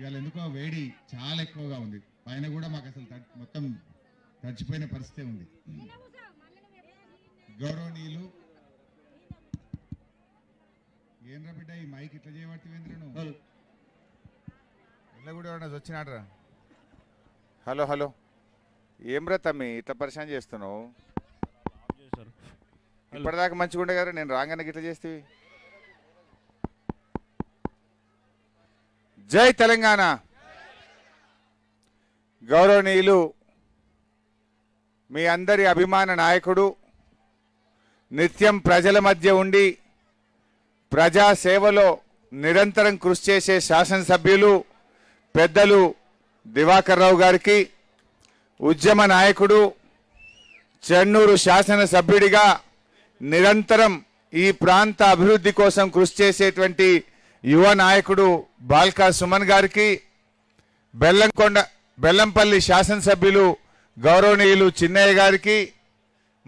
ఇవాళ ఎందుకో వేడి చాలా ఎక్కువగా ఉంది పైన కూడా మాకు అసలు మొత్తం తడిచిపోయిన పరిస్థితి ఉంది గౌరవనీయులు రా బిడ్డ ఈ మైక్ ఇట్లా చేయబడుతుంద్రను ఇళ్ళ కూడా వచ్చినాడరా హలో హలో ఏం రా తమ్మి ఇట్లా పరిశాన్ చేస్తున్నావు ఇప్పటిదాకా మంచిగా ఉండే కదా నేను రాగానే ఇట్లా చేస్తేవి జై తెలంగాణ గౌరవనీయులు మీ అందరి అభిమాన నాయకుడు నిత్యం ప్రజల మధ్య ఉండి ప్రజాసేవలో నిరంతరం కృషి చేసే శాసనసభ్యులు పెద్దలు దివాకర్ రావు గారికి ఉద్యమ నాయకుడు చెన్నూరు శాసనసభ్యుడిగా నిరంతరం ఈ ప్రాంత అభివృద్ధి కోసం కృషి చేసేటువంటి యువ నాయకుడు బాల్కా సుమన్ గారికి బెల్లంకొండ బెల్లంపల్లి శాసనసభ్యులు గౌరవనీయులు చిన్నయ్య గారికి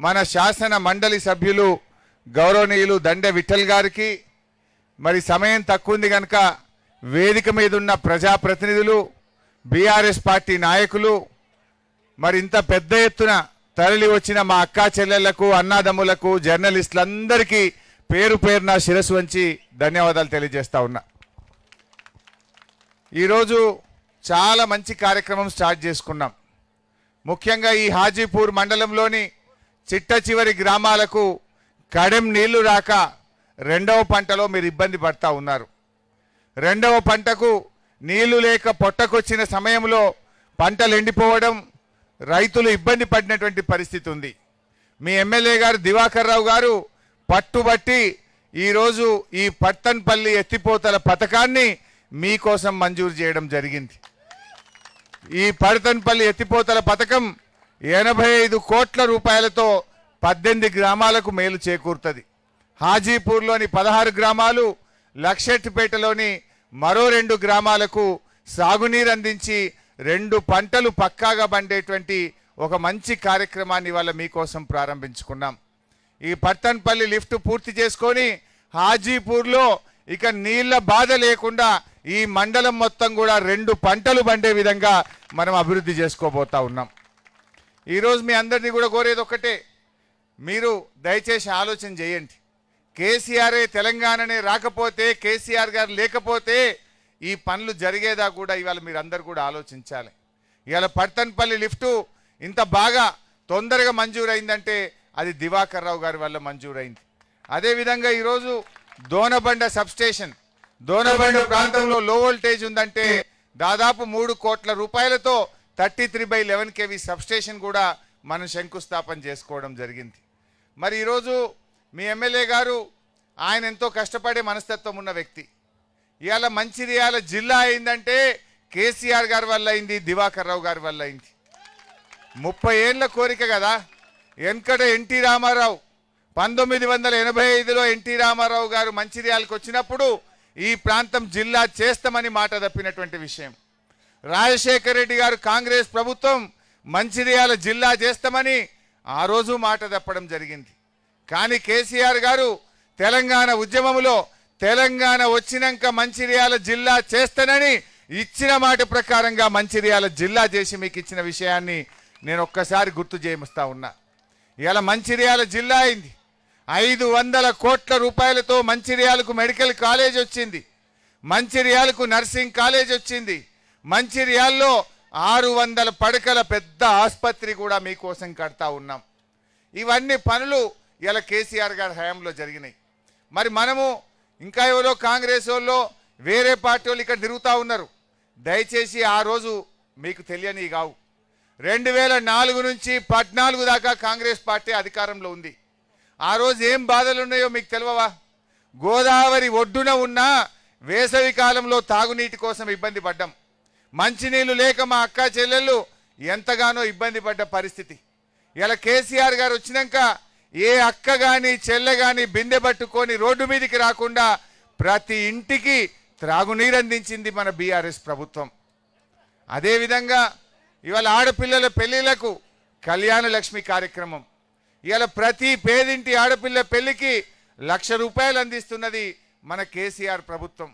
మన శాసన మండలి సభ్యులు గౌరవనీయులు దండె విఠల్ గారికి మరి సమయం తక్కువ ఉంది కనుక వేదిక మీద ఉన్న ప్రజాప్రతినిధులు బీఆర్ఎస్ పార్టీ నాయకులు మరి ఇంత పెద్ద ఎత్తున తరలి వచ్చిన మా అక్కా చెల్లెళ్లకు అన్నాదమ్ములకు జర్నలిస్టులందరికీ పేరు పేరు నా శిరస్సు వంచి ధన్యవాదాలు తెలియజేస్తా ఉన్నా ఈరోజు చాలా మంచి కార్యక్రమం స్టార్ట్ చేసుకున్నాం ముఖ్యంగా ఈ హాజీపూర్ మండలంలోని చిట్ట గ్రామాలకు కడెం నీళ్లు రాక రెండవ పంటలో మీరు ఇబ్బంది పడతా ఉన్నారు రెండవ పంటకు నీళ్లు లేక పొట్టకొచ్చిన సమయంలో పంటలు ఎండిపోవడం రైతులు ఇబ్బంది పడినటువంటి పరిస్థితి ఉంది మీ ఎమ్మెల్యే గారు దివాకర్ రావు గారు పట్టుబట్టి ఈరోజు ఈ పట్టన్పల్లి ఎత్తిపోతల పథకాన్ని మీకోసం మంజూరు చేయడం జరిగింది ఈ పడతన్పల్లి ఎత్తిపోతల పథకం ఎనభై ఐదు కోట్ల రూపాయలతో పద్దెనిమిది గ్రామాలకు మేలు చేకూరుతుంది హాజీపూర్లోని పదహారు గ్రామాలు లక్షెట్పేటలోని మరో రెండు గ్రామాలకు సాగునీరు అందించి రెండు పంటలు పక్కాగా పండేటువంటి ఒక మంచి కార్యక్రమాన్ని ఇవాళ మీకోసం ప్రారంభించుకున్నాం ఈ పట్టన్పల్లి లిఫ్ట్ పూర్తి చేసుకొని హాజీపూర్లో ఇక నీళ్ల బాధ లేకుండా ఈ మండలం మొత్తం కూడా రెండు పంటలు పండే విధంగా మనం అభివృద్ధి చేసుకోబోతా ఉన్నాం ఈరోజు మీ అందరినీ కూడా కోరేది ఒక్కటే మీరు దయచేసి ఆలోచన చేయండి కేసీఆరే తెలంగాణనే రాకపోతే కేసీఆర్ గారు లేకపోతే ఈ పనులు జరిగేదా కూడా ఇవాళ మీరు అందరు కూడా ఆలోచించాలి ఇవాళ పర్తన్పల్లి లిఫ్టు ఇంత బాగా తొందరగా మంజూరైందంటే అది దివాకర్ రావు గారి వల్ల మంజూరైంది అదేవిధంగా ఈరోజు దోనబండ సబ్స్టేషన్ దోనబండ ప్రాంతంలో లో వోల్టేజ్ ఉందంటే దాదాపు మూడు కోట్ల రూపాయలతో thirty three by eleven KV substation కూడా మనం శంకుస్థాపన చేసుకోవడం జరిగింది మరి ఈరోజు మీ ఎమ్మెల్యే గారు ఆయన ఎంతో కష్టపడే మనస్తత్వం ఉన్న వ్యక్తి ఇవాళ మంచిర్యాల జిల్లా అయిందంటే కేసీఆర్ గారి వల్ల అయింది దివాకర్ రావు గారి వల్ల అయింది ముప్పై ఏళ్ళ కోరిక కదా వెనకట ఎన్టీ రామారావు పంతొమ్మిది వందల ఎనభై ఐదులో ఎన్టీ రామారావు గారు మంచిర్యాలకు వచ్చినప్పుడు ఈ ప్రాంతం జిల్లా చేస్తామని మాట తప్పినటువంటి విషయం రాజశేఖర రెడ్డి గారు కాంగ్రెస్ ప్రభుత్వం మంచిర్యాల జిల్లా చేస్తామని ఆ రోజు మాట తప్పడం జరిగింది కానీ కేసీఆర్ గారు తెలంగాణ ఉద్యమంలో తెలంగాణ వచ్చినాక మంచిర్యాల జిల్లా చేస్తానని ఇచ్చిన మాట ప్రకారంగా మంచిర్యాల జిల్లా చేసి మీకు ఇచ్చిన విషయాన్ని నేను ఒక్కసారి గుర్తు చేయిస్తా ఉన్నా ఇవాళ మంచిర్యాల జిల్లా అయింది ఐదు వందల కోట్ల రూపాయలతో మంచిర్యాలకు మెడికల్ కాలేజ్ వచ్చింది మంచిర్యాలకు నర్సింగ్ కాలేజ్ వచ్చింది మంచిర్యాల్లో ఆరు వందల పడకల పెద్ద ఆసుపత్రి కూడా మీకోసం కడతా ఉన్నాం ఇవన్నీ పనులు ఇలా కేసీఆర్ గారి హయాంలో జరిగినాయి మరి మనము ఇంకా ఎవరో కాంగ్రెస్ వాళ్ళు వేరే పార్టీ వాళ్ళు ఇక్కడ తిరుగుతూ ఉన్నారు దయచేసి ఆ రోజు మీకు తెలియని కావు రెండు వేల నాలుగు నుంచి పద్నాలుగు దాకా కాంగ్రెస్ పార్టీ అధికారంలో ఉంది ఆ రోజు ఏం బాధలు ఉన్నాయో మీకు తెలియవా గోదావరి ఒడ్డున ఉన్న వేసవి కాలంలో తాగునీటి కోసం ఇబ్బంది పడ్డాం మంచినీళ్ళు లేక మా అక్క చెల్లెళ్ళు ఎంతగానో ఇబ్బంది పడ్డ పరిస్థితి ఇలా కేసీఆర్ గారు వచ్చినాక ఏ అక్క కానీ చెల్లె కానీ బిందె పట్టుకొని రోడ్డు మీదకి రాకుండా ప్రతి ఇంటికి త్రాగునీరు అందించింది మన బీఆర్ఎస్ ప్రభుత్వం అదేవిధంగా ఇవాళ ఆడపిల్లల పెళ్లిలకు కళ్యాణ లక్ష్మి కార్యక్రమం ఇవాళ ప్రతి పేదింటి ఆడపిల్ల పెళ్లికి లక్ష రూపాయలు అందిస్తున్నది మన కేసీఆర్ ప్రభుత్వం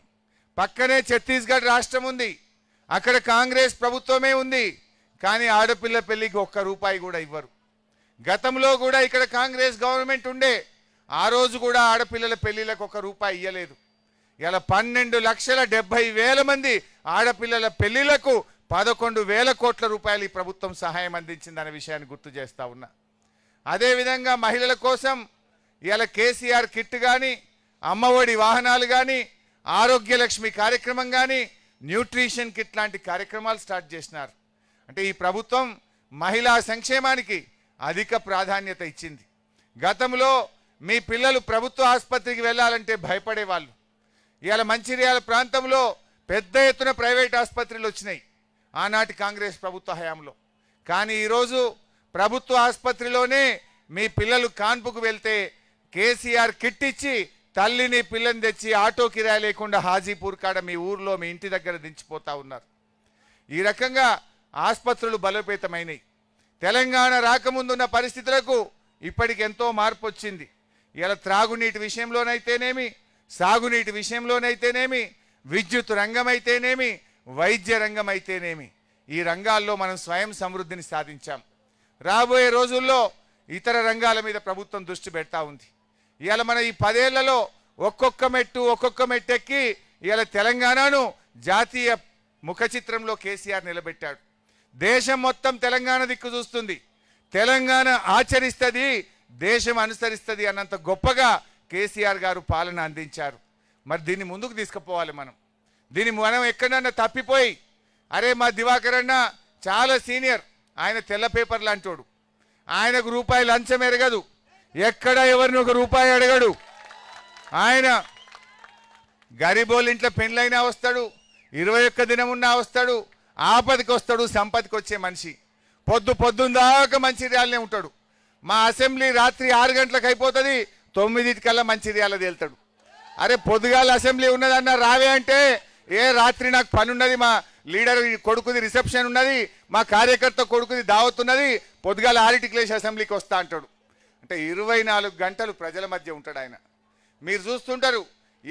పక్కనే ఛత్తీస్గఢ్ రాష్ట్రం ఉంది అక్కడ కాంగ్రెస్ ప్రభుత్వమే ఉంది కానీ ఆడపిల్ల పెళ్లికి ఒక్క రూపాయి కూడా ఇవ్వరు గతంలో కూడా ఇక్కడ కాంగ్రెస్ గవర్నమెంట్ ఉండే ఆ రోజు కూడా ఆడపిల్లల పెళ్లిలకు ఒక రూపాయి ఇవ్వలేదు ఇలా పన్నెండు లక్షల డెబ్బై వేల మంది ఆడపిల్లల పెళ్లిలకు పదకొండు వేల కోట్ల రూపాయలు ఈ ప్రభుత్వం సహాయం అందించింది అనే విషయాన్ని గుర్తు చేస్తూ ఉన్నా అదేవిధంగా మహిళల కోసం ఇవాళ కేసీఆర్ కిట్ కానీ అమ్మఒడి వాహనాలు కానీ ఆరోగ్యలక్ష్మి కార్యక్రమం కానీ న్యూట్రిషన్ కిట్ లాంటి కార్యక్రమాలు స్టార్ట్ చేసినారు అంటే ఈ ప్రభుత్వం మహిళా సంక్షేమానికి అధిక ప్రాధాన్యత ఇచ్చింది గతంలో మీ పిల్లలు ప్రభుత్వ ఆసుపత్రికి వెళ్ళాలంటే భయపడేవాళ్ళు ఇవాళ మంచిర్యాల ప్రాంతంలో పెద్ద ఎత్తున ప్రైవేట్ ఆసుపత్రులు వచ్చినాయి ఆనాటి కాంగ్రెస్ ప్రభుత్వ హయాంలో కానీ ఈరోజు ప్రభుత్వ ఆసుపత్రిలోనే మీ పిల్లలు కాన్పుకు వెళ్తే కేసీఆర్ కిట్ ఇచ్చి తల్లిని పిల్లని తెచ్చి ఆటో కిరాయి లేకుండా హాజీపూర్ కాడ మీ ఊర్లో మీ ఇంటి దగ్గర దించిపోతా ఉన్నారు ఈ రకంగా ఆసుపత్రులు బలోపేతమైనవి తెలంగాణ రాకముందున్న పరిస్థితులకు ఇప్పటికెంతో మార్పు వచ్చింది ఇలా త్రాగునీటి విషయంలోనైతేనేమి సాగునీటి విషయంలోనైతేనేమి విద్యుత్ రంగం అయితేనేమి వైద్య రంగం అయితేనేమి ఈ రంగాల్లో మనం స్వయం సమృద్ధిని సాధించాం రాబోయే రోజుల్లో ఇతర రంగాల మీద ప్రభుత్వం దృష్టి పెడతా ఉంది ఇవాళ మన ఈ పదేళ్లలో ఒక్కొక్క మెట్టు ఒక్కొక్క మెట్టెక్కి ఇవాళ తెలంగాణను జాతీయ ముఖ చిత్రంలో కేసీఆర్ నిలబెట్టాడు దేశం మొత్తం తెలంగాణ దిక్కు చూస్తుంది తెలంగాణ ఆచరిస్తుంది దేశం అనుసరిస్తుంది అన్నంత గొప్పగా కేసీఆర్ గారు పాలన అందించారు మరి దీన్ని ముందుకు తీసుకుపోవాలి మనం దీని మనం ఎక్కడన్నా తప్పిపోయి అరే మా దివాకర్ అన్న చాలా సీనియర్ ఆయన తెల్ల పేపర్లు అంటాడు ఆయనకు రూపాయి లంచం ఎరగదు ఎక్కడ ఎవరిని ఒక రూపాయి అడగడు ఆయన గరిబోలు ఇంట్లో పెండ్లైనా వస్తాడు ఇరవై ఒక్క దినం ఉన్నా వస్తాడు ఆపదికి వస్తాడు సంపదకి వచ్చే మనిషి పొద్దు దాకా మంచిర్యాలనే ఉంటాడు మా అసెంబ్లీ రాత్రి ఆరు గంటలకు అయిపోతుంది తొమ్మిదిటికల్లా మంచిర్యాల తేలుతాడు అరే పొద్దుగాల అసెంబ్లీ ఉన్నదన్న రావే అంటే ఏ రాత్రి నాకు పని ఉన్నది మా లీడర్ కొడుకుది రిసెప్షన్ ఉన్నది మా కార్యకర్త కొడుకుది దావత్ ఉన్నది పొద్దుగాల ఆరిటిక్లేష్ అసెంబ్లీకి వస్తా అంటాడు అంటే ఇరవై గంటలు ప్రజల మధ్య ఉంటాడు ఆయన మీరు చూస్తుంటారు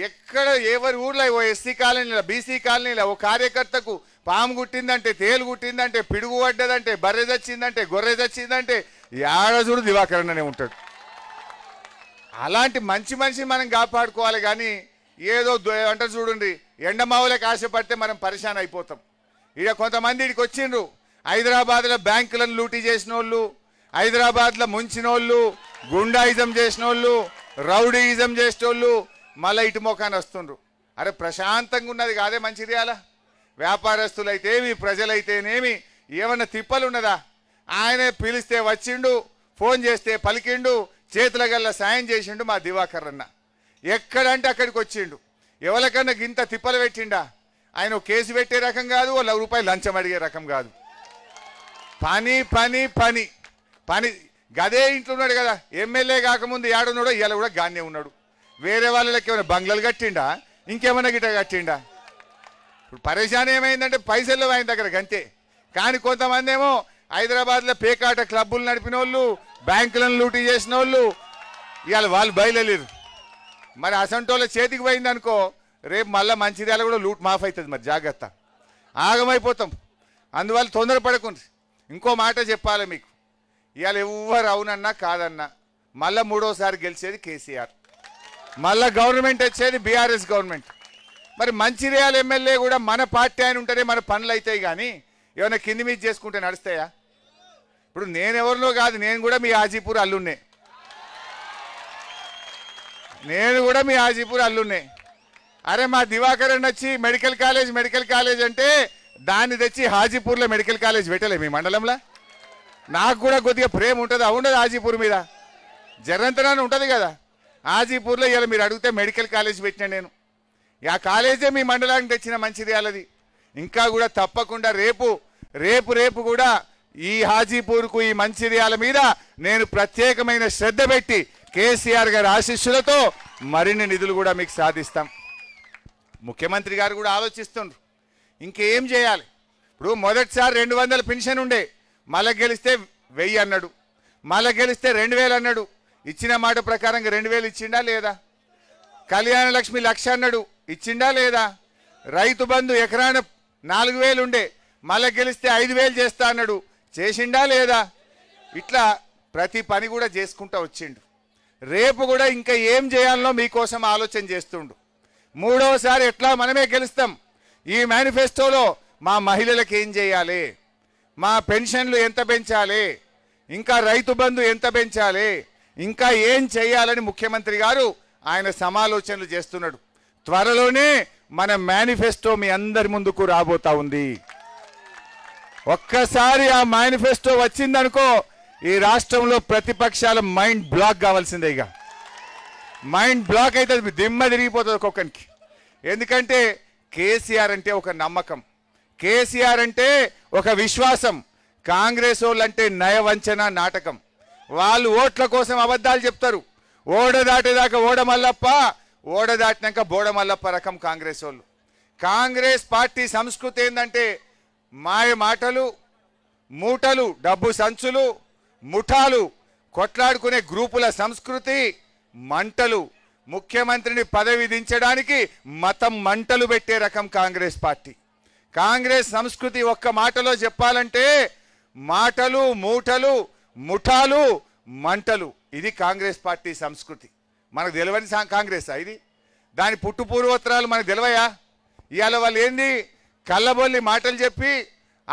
ఎక్కడ ఎవరి ఊర్లో ఓ ఎస్సీ కాలనీలో బీసీ కాలనీలో ఓ కార్యకర్తకు పాము గుట్టిందంటే తేలు గుట్టిందంటే పిడుగు పడ్డదంటే బర్రె తెచ్చిందంటే గొర్రె తెచ్చిందంటే యాడజుడు దివాకరణనే ఉంటాడు అలాంటి మంచి మనిషిని మనం కాపాడుకోవాలి కానీ ఏదో అంటే చూడండి ఎండమావులకు ఆశపడితే మనం పరిశాన్ అయిపోతాం ఇక కొంతమంది వచ్చిండ్రు హైదరాబాద్లో బ్యాంకులను లూటీ చేసిన వాళ్ళు హైదరాబాద్లో ముంచిన వాళ్ళు గుండాయిజం చేసిన వాళ్ళు రౌడీయిజం చేసిన వాళ్ళు మళ్ళీ ఇటు ముఖాన్ని వస్తుండ్రు అరే ప్రశాంతంగా ఉన్నది కాదే మంచిది అలా వ్యాపారస్తులైతేమి ప్రజలైతేనేమి ఏమన్నా తిప్పలు ఉన్నదా ఆయనే పిలిస్తే వచ్చిండు ఫోన్ చేస్తే పలికిండు చేతుల గల్లా సాయం చేసిండు మా దివాకర్ అన్న ఎక్కడంటే అక్కడికి వచ్చిండు ఎవరికన్నా గింత తిప్పలు పెట్టిండా ఆయన కేసు పెట్టే రకం కాదు ఓ లవ్ రూపాయలు లంచం అడిగే రకం కాదు పని పని పని పని గదే ఇంట్లో ఉన్నాడు కదా ఎమ్మెల్యే కాకముందు ఏడున్నాడో ఇవాళ కూడా గానే ఉన్నాడు వేరే వాళ్ళకి ఏమైనా బంగ్లాలు కట్టిండా ఇంకేమైనా గిట కట్టిండా ఇప్పుడు పరేషాన్ ఏమైందంటే పైసలు ఆయన దగ్గర అంతే కానీ కొంతమంది ఏమో హైదరాబాద్లో పేకాట క్లబ్బులు నడిపిన వాళ్ళు బ్యాంకులను లూటీ చేసిన వాళ్ళు ఇవాళ వాళ్ళు బయలుదేరు మరి అసంటోళ్ళ చేతికి పోయింది అనుకో రేపు మళ్ళీ మంచిర్యాల కూడా లూట్ మాఫ్ అవుతుంది మరి జాగ్రత్త ఆగమైపోతాం అందువల్ల తొందర పడకుండా ఇంకో మాట చెప్పాలి మీకు ఇవాళ ఎవ్వరు అవునన్నా కాదన్నా మళ్ళీ మూడోసారి గెలిచేది కేసీఆర్ మళ్ళీ గవర్నమెంట్ వచ్చేది బీఆర్ఎస్ గవర్నమెంట్ మరి మంచిర్యాల ఎమ్మెల్యే కూడా మన పార్టీ ఆయన ఉంటేనే మన పనులు అవుతాయి కానీ ఏమైనా కింది మీద చేసుకుంటే నడుస్తాయా ఇప్పుడు నేనెవరినో కాదు నేను కూడా మీ ఆజీపూర్ అల్లున్నే నేను కూడా మీ హాజీపూర్ అల్లునే అరే మా దివాకరన్ వచ్చి మెడికల్ కాలేజ్ మెడికల్ కాలేజ్ అంటే దాన్ని తెచ్చి హాజీపూర్లో మెడికల్ కాలేజ్ పెట్టలే మీ మండలంలో నాకు కూడా కొద్దిగా ప్రేమ ఉంటుంది అవుండదు హాజీపూర్ మీద జర్రంతనాన్ని ఉంటుంది కదా హాజీపూర్లో ఇలా మీరు అడిగితే మెడికల్ కాలేజ్ పెట్టినా నేను ఆ కాలేజే మీ మండలానికి తెచ్చిన మంచిది అలాది ఇంకా కూడా తప్పకుండా రేపు రేపు రేపు కూడా ఈ హాజీపూర్కు ఈ మంచిర్యాల మీద నేను ప్రత్యేకమైన శ్రద్ధ పెట్టి కేసీఆర్ గారి ఆశీస్సులతో మరిన్ని నిధులు కూడా మీకు సాధిస్తాం ముఖ్యమంత్రి గారు కూడా ఆలోచిస్తుండ్రు ఇంకేం చేయాలి ఇప్పుడు మొదటిసారి రెండు వందల పెన్షన్ ఉండే మళ్ళ గెలిస్తే వెయ్యి అన్నాడు మళ్ళ గెలిస్తే రెండు వేలు అన్నాడు ఇచ్చిన మాట ప్రకారంగా రెండు వేలు ఇచ్చిండా లేదా కళ్యాణ లక్ష్మి లక్ష అన్నాడు ఇచ్చిండా లేదా రైతు బంధు ఎకరాన నాలుగు వేలు ఉండే మళ్ళీ గెలిస్తే ఐదు వేలు చేస్తా అన్నాడు చేసిండా లేదా ఇట్లా ప్రతి పని కూడా చేసుకుంటా వచ్చిండు రేపు కూడా ఇంకా ఏం చేయాలనో మీకోసం ఆలోచన చేస్తుండు మూడవసారి ఎట్లా మనమే గెలుస్తాం ఈ మేనిఫెస్టోలో మా మహిళలకు ఏం చేయాలి మా పెన్షన్లు ఎంత పెంచాలి ఇంకా రైతు బంధు ఎంత పెంచాలి ఇంకా ఏం చేయాలని ముఖ్యమంత్రి గారు ఆయన సమాలోచనలు చేస్తున్నాడు త్వరలోనే మన మేనిఫెస్టో మీ అందరి ముందుకు రాబోతా ఉంది ఒక్కసారి ఆ మేనిఫెస్టో వచ్చిందనుకో ఈ రాష్ట్రంలో ప్రతిపక్షాల మైండ్ బ్లాక్ కావాల్సిందే ఇక మైండ్ బ్లాక్ అయితే దిమ్మ తిరిగిపోతుంది ఒక్కొక్కరికి ఎందుకంటే కేసీఆర్ అంటే ఒక నమ్మకం కేసీఆర్ అంటే ఒక విశ్వాసం కాంగ్రెస్ వాళ్ళంటే నయవంచన నాటకం వాళ్ళు ఓట్ల కోసం అబద్ధాలు చెప్తారు ఓడ దాటేదాకా ఓడ మల్లప్ప ఓడ దాటినాక బోడ మల్లప్ప రకం కాంగ్రెస్ వాళ్ళు కాంగ్రెస్ పార్టీ సంస్కృతి ఏంటంటే మాయ మాటలు మూటలు డబ్బు సంచులు ముఠాలు కొట్లాడుకునే గ్రూపుల సంస్కృతి మంటలు ముఖ్యమంత్రిని పదవి దించడానికి మతం మంటలు పెట్టే రకం కాంగ్రెస్ పార్టీ కాంగ్రెస్ సంస్కృతి ఒక్క మాటలో చెప్పాలంటే మాటలు మూటలు ముఠాలు మంటలు ఇది కాంగ్రెస్ పార్టీ సంస్కృతి మనకు తెలియని కాంగ్రెస్ ఇది దాని పుట్టు పూర్వోత్తరాలు మనకు తెలివయా ఇవాళ వాళ్ళు ఏంది కళ్ళబొల్లి మాటలు చెప్పి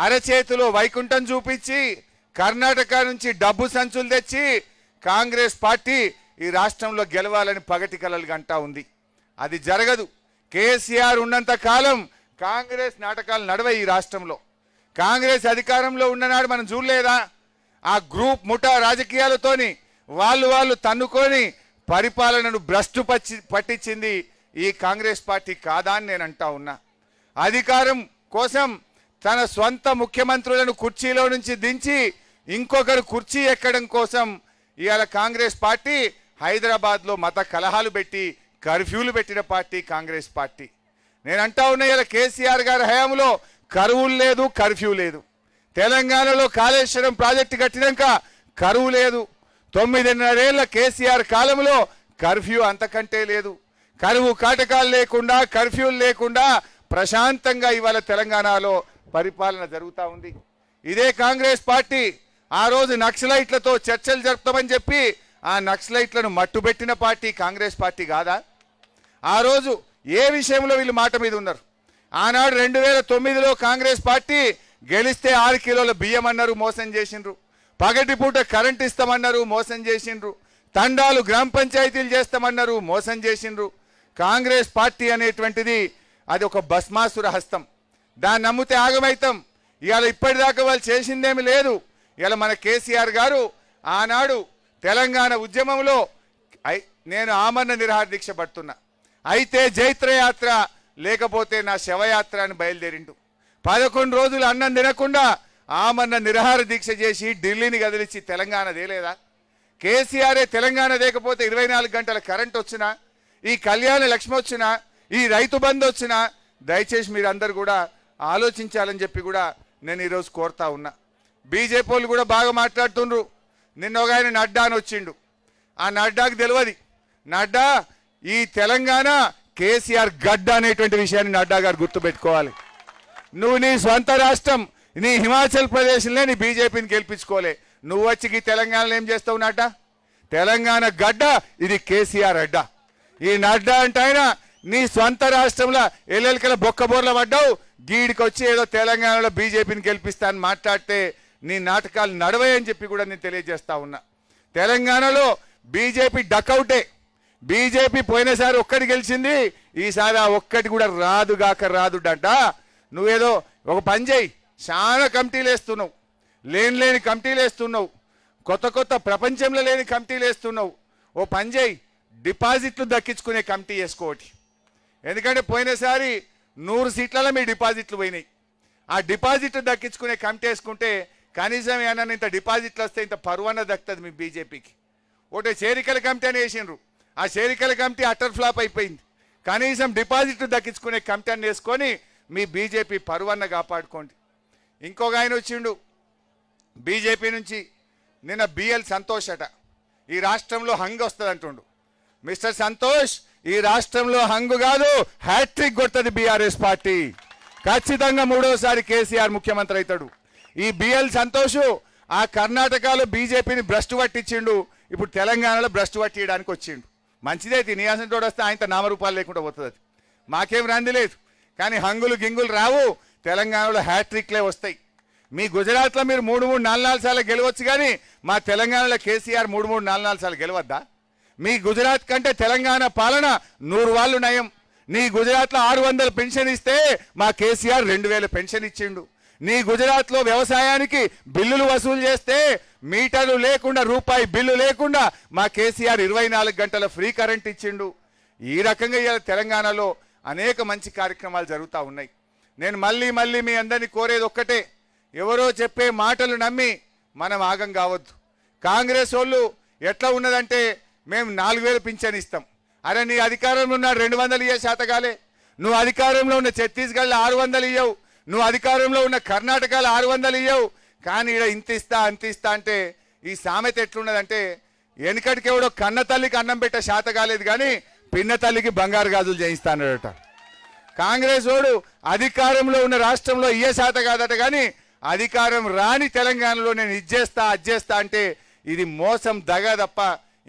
అరచేతిలో వైకుంఠం చూపించి కర్ణాటక నుంచి డబ్బు సంచులు తెచ్చి కాంగ్రెస్ పార్టీ ఈ రాష్ట్రంలో గెలవాలని పగటి కలలు గంట ఉంది అది జరగదు కేసీఆర్ ఉన్నంత కాలం కాంగ్రెస్ నాటకాలు నడవ ఈ రాష్ట్రంలో కాంగ్రెస్ అధికారంలో ఉన్ననాడు మనం చూడలేదా ఆ గ్రూప్ ముఠా రాజకీయాలతోని వాళ్ళు వాళ్ళు తన్నుకొని పరిపాలనను భ్రష్టు పచ్చి పట్టించింది ఈ కాంగ్రెస్ పార్టీ కాదా అని నేను అంటా ఉన్నా అధికారం కోసం తన సొంత ముఖ్యమంత్రులను కుర్చీలో నుంచి దించి ఇంకొకరు కుర్చీ ఎక్కడం కోసం ఇవాళ కాంగ్రెస్ పార్టీ హైదరాబాద్లో మత కలహాలు పెట్టి కర్ఫ్యూలు పెట్టిన పార్టీ కాంగ్రెస్ పార్టీ నేను అంటా ఉన్నా ఇలా కేసీఆర్ గారి హయాంలో కరువులు లేదు కర్ఫ్యూ లేదు తెలంగాణలో కాళేశ్వరం ప్రాజెక్టు కట్టినాక కరువు లేదు తొమ్మిదిన్నరేళ్ల కేసీఆర్ కాలంలో కర్ఫ్యూ అంతకంటే లేదు కరువు కాటకాలు లేకుండా కర్ఫ్యూలు లేకుండా ప్రశాంతంగా ఇవాళ తెలంగాణలో పరిపాలన జరుగుతూ ఉంది ఇదే కాంగ్రెస్ పార్టీ ఆ రోజు నక్సలైట్లతో చర్చలు జరుపుతామని చెప్పి ఆ నక్సలైట్లను మట్టుబెట్టిన పార్టీ కాంగ్రెస్ పార్టీ కాదా ఆ రోజు ఏ విషయంలో వీళ్ళు మాట మీద ఉన్నారు ఆనాడు రెండు వేల తొమ్మిదిలో కాంగ్రెస్ పార్టీ గెలిస్తే ఆరు కిలోల బియ్యం అన్నారు మోసం చేసిండ్రు పగటిపూట కరెంట్ ఇస్తామన్నారు మోసం చేసిండ్రు తండాలు గ్రామ పంచాయతీలు చేస్తామన్నారు మోసం చేసిండ్రు కాంగ్రెస్ పార్టీ అనేటువంటిది అది ఒక భస్మాసుర హస్తం దాన్ని నమ్మితే ఆగమైతాం ఇవాళ ఇప్పటిదాకా వాళ్ళు చేసిందేమి లేదు ఇలా మన కేసీఆర్ గారు ఆనాడు తెలంగాణ ఉద్యమంలో నేను ఆమరణ నిరాహార దీక్ష పడుతున్నా అయితే జైత్రయాత్ర లేకపోతే నా శవయాత్ర అని బయలుదేరిండు పదకొండు రోజులు అన్నం తినకుండా ఆమరణ నిరాహార దీక్ష చేసి ఢిల్లీని కదిలిచ్చి తెలంగాణ దేలేదా కేసీఆరే తెలంగాణ లేకపోతే ఇరవై గంటల కరెంట్ వచ్చినా ఈ కళ్యాణ లక్ష్మి వచ్చినా ఈ రైతు బంధు వచ్చినా దయచేసి మీరందరూ కూడా ఆలోచించాలని చెప్పి కూడా నేను ఈరోజు కోరుతా ఉన్నా బీజేపీ వాళ్ళు కూడా బాగా మాట్లాడుతుండ్రు నిన్న ఒక ఆయన నడ్డా అని వచ్చిండు ఆ నడ్డాకు తెలియదు నడ్డా ఈ తెలంగాణ కేసీఆర్ గడ్డ అనేటువంటి విషయాన్ని నడ్డా గారు గుర్తుపెట్టుకోవాలి నువ్వు నీ సొంత రాష్ట్రం నీ హిమాచల్ ప్రదేశ్లోనే నీ బీజేపీని గెలిపించుకోలే నువ్వు వచ్చి ఈ తెలంగాణలో ఏం చేస్తావు నడ్డా తెలంగాణ గడ్డ ఇది కేసీఆర్ అడ్డ ఈ నడ్డా అంటే ఆయన నీ సొంత రాష్ట్రంలో ఎల్లెలికల బోర్ల పడ్డావు గీడికి వచ్చి ఏదో తెలంగాణలో బీజేపీని గెలిపిస్తా అని మాట్లాడితే నీ నాటకాలు నడవాయని చెప్పి కూడా నేను తెలియజేస్తా ఉన్నా తెలంగాణలో బీజేపీ డకౌటే బీజేపీ పోయినసారి ఒక్కటి గెలిచింది ఈసారి ఆ ఒక్కటి కూడా రాదుగాక రాదుడట నువ్వేదో ఒక పని చేయి చాలా కమిటీలు వేస్తున్నావు లేని లేని కమిటీలు వేస్తున్నావు కొత్త కొత్త ప్రపంచంలో లేని కమిటీలు వేస్తున్నావు ఓ పని చేయి డిపాజిట్లు దక్కించుకునే కమిటీ వేసుకోవటి ఎందుకంటే పోయినసారి నూరు సీట్లలో మీ డిపాజిట్లు పోయినాయి ఆ డిపాజిట్లు దక్కించుకునే కమిటీ వేసుకుంటే కనీసం ఏమన్నా ఇంత డిపాజిట్లు వస్తే ఇంత పరువన్న దక్కుతుంది మీ బీజేపీకి ఒకటే చేరికల కమిటీ అని వేసినారు ఆ చేరికల కమిటీ అటర్ ఫ్లాప్ అయిపోయింది కనీసం డిపాజిట్లు దక్కించుకునే కమిటీ అని వేసుకొని మీ బీజేపీ పరువన్న కాపాడుకోండి ఇంకొక ఆయన వచ్చిండు బీజేపీ నుంచి నిన్న బిఎల్ సంతోష్ అట ఈ రాష్ట్రంలో హంగ్ వస్తుంది అంటుండు మిస్టర్ సంతోష్ ఈ రాష్ట్రంలో హంగు కాదు హ్యాట్రిక్ కొడుతుంది బీఆర్ఎస్ పార్టీ ఖచ్చితంగా మూడోసారి కేసీఆర్ ముఖ్యమంత్రి అవుతాడు ఈ బిఎల్ సంతోష్ ఆ కర్ణాటకలో బీజేపీని భ్రష్ పట్టించిండు ఇప్పుడు తెలంగాణలో భ్రష్టు పట్టియడానికి వచ్చిండు మంచిదే నీయాసం తోడొస్తే ఆయనతో నామరూపాలు లేకుండా పోతుంది అది మాకేం రంది లేదు కానీ హంగులు గింగులు రావు తెలంగాణలో హ్యాట్రిక్లే వస్తాయి మీ గుజరాత్లో మీరు మూడు మూడు నాలుగు నాలుగు సార్లు గెలవచ్చు కానీ మా తెలంగాణలో కేసీఆర్ మూడు మూడు నాలుగు నాలుగు సార్లు గెలవద్దా మీ గుజరాత్ కంటే తెలంగాణ పాలన నూరు వాళ్ళు నయం నీ గుజరాత్లో ఆరు వందల పెన్షన్ ఇస్తే మా కేసీఆర్ రెండు వేల పెన్షన్ ఇచ్చిండు నీ గుజరాత్లో వ్యవసాయానికి బిల్లులు వసూలు చేస్తే మీటర్లు లేకుండా రూపాయి బిల్లు లేకుండా మా కేసీఆర్ ఇరవై గంటల ఫ్రీ కరెంట్ ఇచ్చిండు ఈ రకంగా ఇవాళ తెలంగాణలో అనేక మంచి కార్యక్రమాలు జరుగుతూ ఉన్నాయి నేను మళ్ళీ మళ్ళీ మీ అందరినీ కోరేది ఒక్కటే ఎవరో చెప్పే మాటలు నమ్మి మనం ఆగం కావద్దు కాంగ్రెస్ వాళ్ళు ఎట్లా ఉన్నదంటే మేము నాలుగు వేలు పింఛన్ ఇస్తాం అరే నీ అధికారంలో ఉన్న రెండు వందలు ఇయ్యే శాతగాలే నువ్వు అధికారంలో ఉన్న ఛత్తీస్గఢ్లో ఆరు వందలు ఇయ్యవు నువ్వు అధికారంలో ఉన్న కర్ణాటకలో ఆరు వందలు ఇవ్వవు కానీ ఇక్కడ ఇంత ఇస్తా అంత ఇస్తా అంటే ఈ సామెత ఎట్లున్నదంటే వెనకటికి ఎవడో కన్న తల్లికి అన్నం పెట్ట శాత కాలేదు కానీ పిన్న తల్లికి బంగారు గాజులు చేయిస్తానడట కాంగ్రెస్ వాడు అధికారంలో ఉన్న రాష్ట్రంలో ఇయ్యే శాత కాదట కానీ అధికారం రాని తెలంగాణలో నేను ఇచ్చేస్తా అజ్జేస్తా అంటే ఇది మోసం దగ తప్ప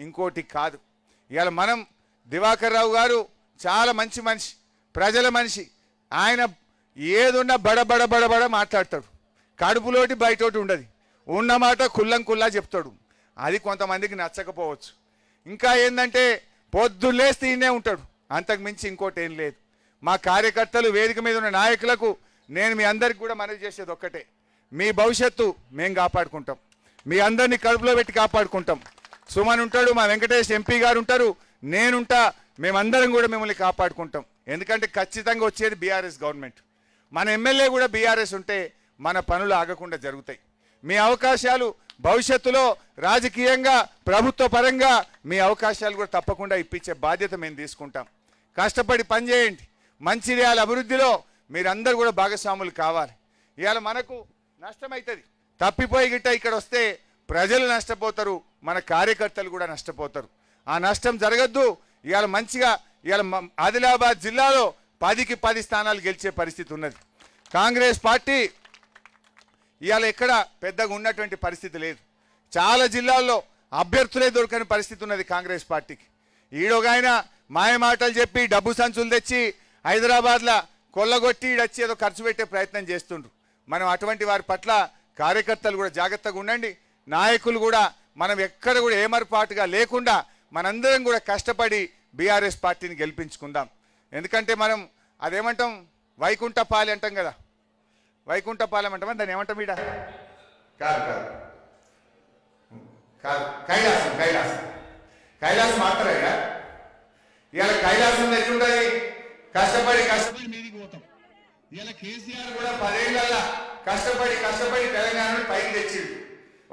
ఇంకోటి కాదు ఇవాళ మనం దివాకర్ రావు గారు చాలా మంచి మనిషి ప్రజల మనిషి ఆయన ఏదున్నా బడబడ బడబడ మాట్లాడతాడు కడుపులోటి బయటోటి ఉండదు ఉన్న మాట కుల్లం కుల్లా చెప్తాడు అది కొంతమందికి నచ్చకపోవచ్చు ఇంకా ఏంటంటే పొద్దులేసి తినే ఉంటాడు అంతకు మించి ఇంకోటి ఏం లేదు మా కార్యకర్తలు వేదిక మీద ఉన్న నాయకులకు నేను మీ అందరికి కూడా మనవి చేసేది ఒక్కటే మీ భవిష్యత్తు మేము కాపాడుకుంటాం మీ అందరినీ కడుపులో పెట్టి కాపాడుకుంటాం సుమన్ ఉంటాడు మా వెంకటేష్ ఎంపీ గారు ఉంటారు నేనుంటా మేమందరం కూడా మిమ్మల్ని కాపాడుకుంటాం ఎందుకంటే ఖచ్చితంగా వచ్చేది బీఆర్ఎస్ గవర్నమెంట్ మన ఎమ్మెల్యే కూడా బీఆర్ఎస్ ఉంటే మన పనులు ఆగకుండా జరుగుతాయి మీ అవకాశాలు భవిష్యత్తులో రాజకీయంగా ప్రభుత్వ పరంగా మీ అవకాశాలు కూడా తప్పకుండా ఇప్పించే బాధ్యత మేము తీసుకుంటాం కష్టపడి పనిచేయండి మంచిర్యాల అభివృద్ధిలో మీరందరూ కూడా భాగస్వాములు కావాలి ఇవాళ మనకు నష్టమవుతుంది తప్పిపోయి గిట్ట ఇక్కడ వస్తే ప్రజలు నష్టపోతారు మన కార్యకర్తలు కూడా నష్టపోతారు ఆ నష్టం జరగద్దు ఇవాళ మంచిగా ఇవాళ ఆదిలాబాద్ జిల్లాలో పదికి పది స్థానాలు గెలిచే పరిస్థితి ఉన్నది కాంగ్రెస్ పార్టీ ఇవాళ ఎక్కడ పెద్దగా ఉన్నటువంటి పరిస్థితి లేదు చాలా జిల్లాల్లో అభ్యర్థులే దొరకని పరిస్థితి ఉన్నది కాంగ్రెస్ పార్టీకి ఈడొగాయన మాయమాటలు చెప్పి డబ్బు సంచులు తెచ్చి హైదరాబాద్లో కొల్లగొట్టి ఇడొచ్చి ఏదో ఖర్చు పెట్టే ప్రయత్నం చేస్తుండ్రు మనం అటువంటి వారి పట్ల కార్యకర్తలు కూడా జాగ్రత్తగా ఉండండి నాయకులు కూడా మనం ఎక్కడ కూడా ఏమరపాటుగా లేకుండా మనందరం కూడా కష్టపడి బీఆర్ఎస్ పార్టీని గెలిపించుకుందాం ఎందుకంటే మనం అదేమంటాం వైకుంఠపాలి అంటాం కదా వైకుంఠపాలెం అంటామా దాన్ని ఏమంటాం ఈడ కాదు కాదు కైలాసం కైలాసం కైలాసం మాత్రమే ఇలా కైలాసం ఎట్లుంటుంది కష్టపడి కష్టపడి మీదికి పోతాం ఇలా కేసీఆర్ కూడా పదేళ్ళ కష్టపడి కష్టపడి తెలంగాణను పైకి తెచ్చిండు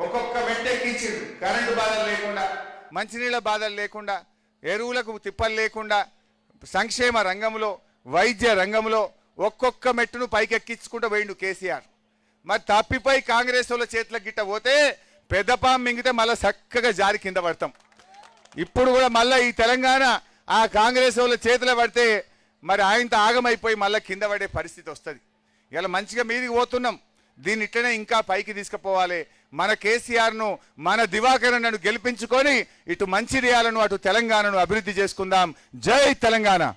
ఒక్కొక్క వెంట కరెంటు బాధలు లేకుండా మంచినీళ్ళ బాధలు లేకుండా ఎరువులకు తిప్పలు లేకుండా సంక్షేమ రంగంలో వైద్య రంగంలో ఒక్కొక్క మెట్టును పైకెక్కించుకుంటూ పోయిండు కేసీఆర్ మరి తప్పిపోయి కాంగ్రెస్ వాళ్ళ చేతుల గిట్ట పోతే పెద్దపాం మింగితే మళ్ళీ చక్కగా జారి కింద పడతాం ఇప్పుడు కూడా మళ్ళీ ఈ తెలంగాణ ఆ కాంగ్రెస్ వాళ్ళ చేతిలో పడితే మరి ఆయనతో ఆగమైపోయి మళ్ళీ కింద పడే పరిస్థితి వస్తుంది ఇలా మంచిగా మీదికి పోతున్నాం దీన్ని ఇట్లనే ఇంకా పైకి తీసుకుపోవాలి మన కేసీఆర్ను మన దివాకరన్నను గెలిపించుకొని ఇటు మంచిర్యాలను అటు తెలంగాణను అభివృద్ధి చేసుకుందాం జై తెలంగాణ